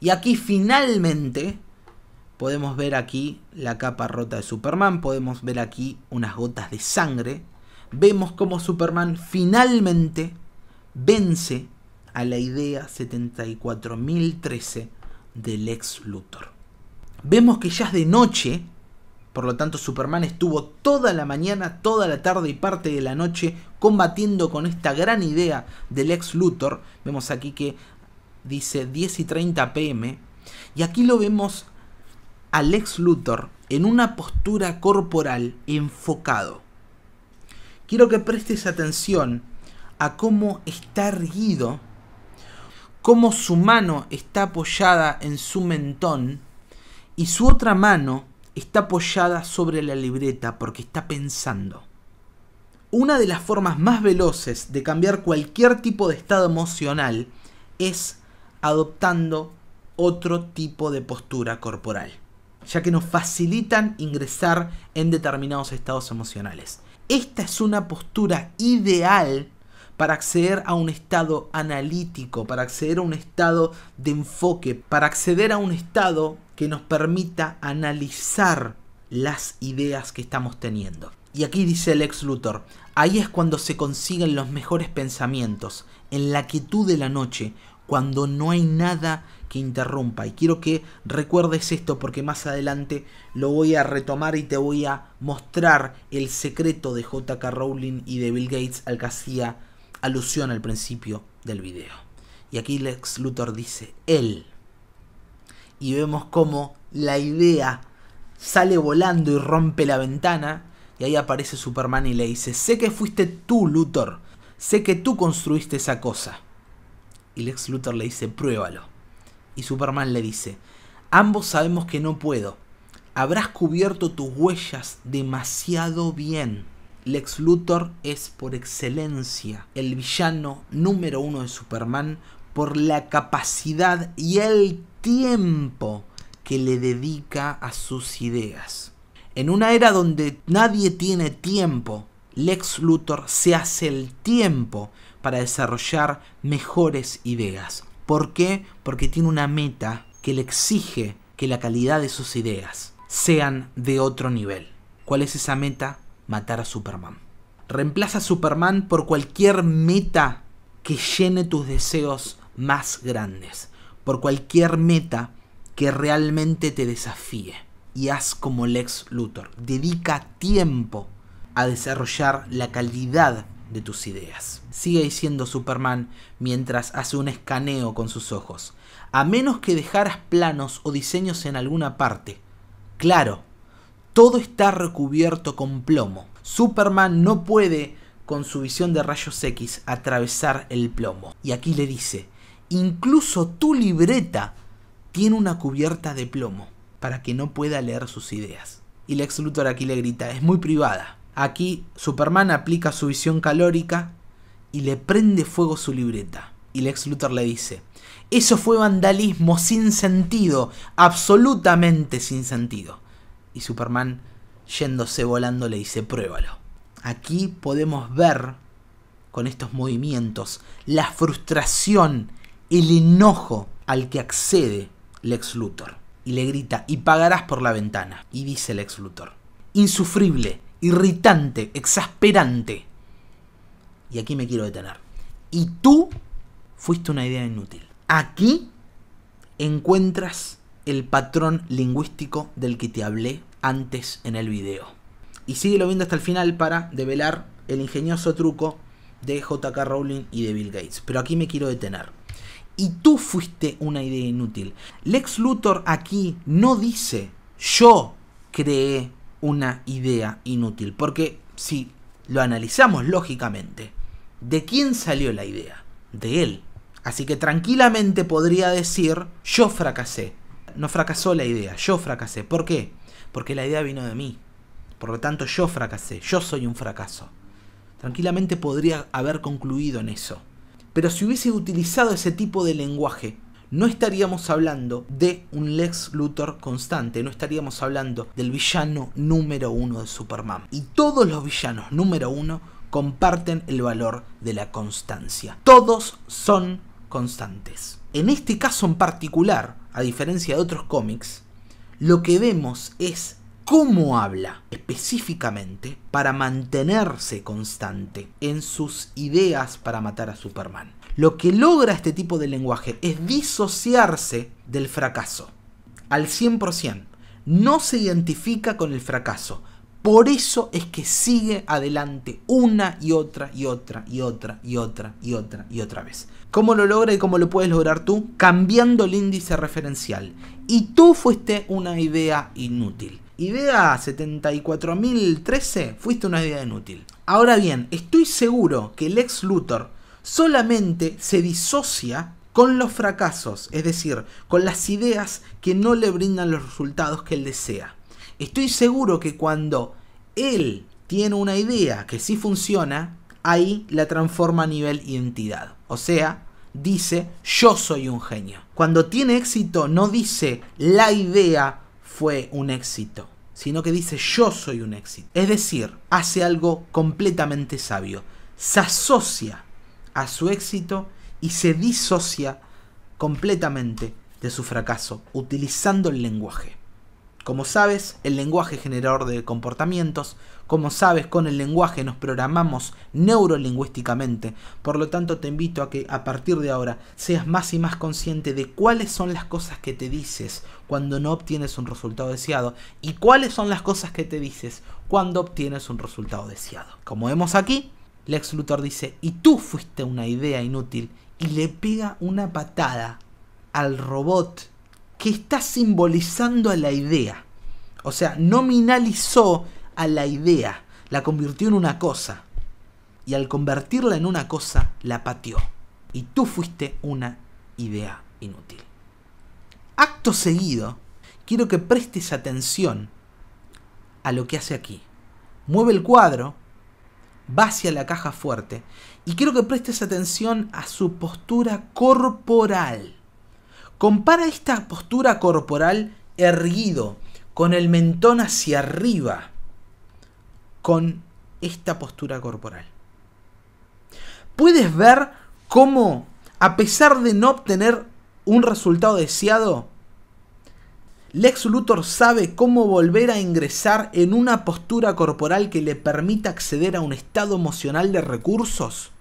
Y aquí finalmente podemos ver aquí la capa rota de Superman, podemos ver aquí unas gotas de sangre. Vemos como Superman finalmente vence a la idea 74013 del ex Luthor. Vemos que ya es de noche, por lo tanto Superman estuvo toda la mañana, toda la tarde y parte de la noche combatiendo con esta gran idea del ex Luthor. Vemos aquí que dice 10 y 30 pm. Y aquí lo vemos a Lex Luthor en una postura corporal enfocado. Quiero que prestes atención a cómo está erguido, cómo su mano está apoyada en su mentón y su otra mano está apoyada sobre la libreta porque está pensando. Una de las formas más veloces de cambiar cualquier tipo de estado emocional es adoptando otro tipo de postura corporal, ya que nos facilitan ingresar en determinados estados emocionales. Esta es una postura ideal para acceder a un estado analítico, para acceder a un estado de enfoque, para acceder a un estado que nos permita analizar las ideas que estamos teniendo. Y aquí dice el ex Luthor, ahí es cuando se consiguen los mejores pensamientos, en la quietud de la noche, cuando no hay nada que interrumpa. Y quiero que recuerdes esto porque más adelante lo voy a retomar y te voy a mostrar el secreto de JK Rowling y de Bill Gates al que hacía alusión al principio del video. Y aquí Lex Luthor dice, él. Y vemos cómo la idea sale volando y rompe la ventana. Y ahí aparece Superman y le dice, sé que fuiste tú, Luthor. Sé que tú construiste esa cosa y Lex Luthor le dice, pruébalo. Y Superman le dice, ambos sabemos que no puedo. Habrás cubierto tus huellas demasiado bien. Lex Luthor es por excelencia el villano número uno de Superman por la capacidad y el tiempo que le dedica a sus ideas. En una era donde nadie tiene tiempo, Lex Luthor se hace el tiempo para desarrollar mejores ideas. ¿Por qué? Porque tiene una meta que le exige que la calidad de sus ideas sean de otro nivel. ¿Cuál es esa meta? Matar a Superman. Reemplaza a Superman por cualquier meta que llene tus deseos más grandes, por cualquier meta que realmente te desafíe. Y haz como Lex Luthor, dedica tiempo a desarrollar la calidad de tus ideas. Sigue diciendo Superman mientras hace un escaneo con sus ojos. A menos que dejaras planos o diseños en alguna parte. Claro, todo está recubierto con plomo. Superman no puede, con su visión de rayos X, atravesar el plomo. Y aquí le dice, incluso tu libreta tiene una cubierta de plomo para que no pueda leer sus ideas. Y Lex Luthor aquí le grita, es muy privada. Aquí Superman aplica su visión calórica y le prende fuego su libreta. Y Lex Luthor le dice, eso fue vandalismo sin sentido, absolutamente sin sentido. Y Superman, yéndose volando, le dice, pruébalo. Aquí podemos ver, con estos movimientos, la frustración, el enojo al que accede Lex Luthor. Y le grita, y pagarás por la ventana. Y dice Lex Luthor, insufrible, irritante, exasperante. Y aquí me quiero detener. Y tú fuiste una idea inútil. Aquí encuentras el patrón lingüístico del que te hablé antes en el video. Y síguelo viendo hasta el final para develar el ingenioso truco de JK Rowling y de Bill Gates. Pero aquí me quiero detener. Y tú fuiste una idea inútil. Lex Luthor aquí no dice yo creé una idea inútil. Porque si lo analizamos lógicamente, ¿de quién salió la idea? De él. Así que tranquilamente podría decir, yo fracasé. No fracasó la idea, yo fracasé. ¿Por qué? Porque la idea vino de mí. Por lo tanto, yo fracasé, yo soy un fracaso. Tranquilamente podría haber concluido en eso. Pero si hubiese utilizado ese tipo de lenguaje, no estaríamos hablando de un Lex Luthor constante, no estaríamos hablando del villano número uno de Superman. Y todos los villanos número uno comparten el valor de la constancia. Todos son constantes. En este caso en particular, a diferencia de otros cómics, lo que vemos es cómo habla específicamente para mantenerse constante en sus ideas para matar a Superman. Lo que logra este tipo de lenguaje es disociarse del fracaso al 100%. No se identifica con el fracaso. Por eso es que sigue adelante una y otra y otra y otra y otra y otra y otra vez. ¿Cómo lo logra y cómo lo puedes lograr tú? Cambiando el índice referencial. Y tú fuiste una idea inútil. Idea 74013, fuiste una idea inútil. Ahora bien, estoy seguro que el ex Luthor solamente se disocia con los fracasos, es decir, con las ideas que no le brindan los resultados que él desea. Estoy seguro que cuando él tiene una idea que sí funciona, ahí la transforma a nivel identidad. O sea, dice, yo soy un genio. Cuando tiene éxito, no dice la idea fue un éxito, sino que dice yo soy un éxito. Es decir, hace algo completamente sabio. Se asocia a su éxito y se disocia completamente de su fracaso, utilizando el lenguaje. Como sabes, el lenguaje generador de comportamientos. Como sabes, con el lenguaje nos programamos neurolingüísticamente. Por lo tanto, te invito a que a partir de ahora seas más y más consciente de cuáles son las cosas que te dices cuando no obtienes un resultado deseado y cuáles son las cosas que te dices cuando obtienes un resultado deseado. Como vemos aquí, Lex Luthor dice, y tú fuiste una idea inútil y le pega una patada al robot que está simbolizando a la idea. O sea, nominalizó a la idea, la convirtió en una cosa. Y al convertirla en una cosa, la pateó. Y tú fuiste una idea inútil. Acto seguido, quiero que prestes atención a lo que hace aquí. Mueve el cuadro, va hacia la caja fuerte y quiero que prestes atención a su postura corporal. Compara esta postura corporal erguido, con el mentón hacia arriba, con esta postura corporal. Puedes ver cómo, a pesar de no obtener un resultado deseado, Lex Luthor sabe cómo volver a ingresar en una postura corporal que le permita acceder a un estado emocional de recursos.